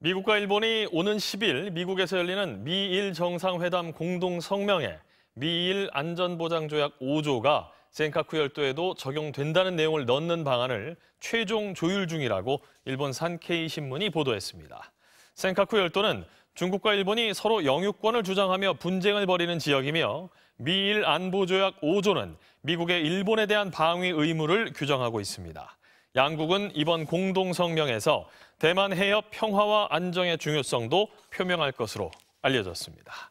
미국과 일본이 오는 10일 미국에서 열리는 미일 정상회담 공동 성명에 미일 안전보장조약 5조가 센카쿠 열도에도 적용된다는 내용을 넣는 방안을 최종 조율 중이라고 일본 산케이 신문이 보도했습니다. 센카쿠 열도는 중국과 일본이 서로 영유권을 주장하며 분쟁을 벌이는 지역이며 미일 안보조약 5조는 미국의 일본에 대한 방위 의무를 규정하고 있습니다. 양국은 이번 공동성명에서 대만 해협 평화와 안정의 중요성도 표명할 것으로 알려졌습니다.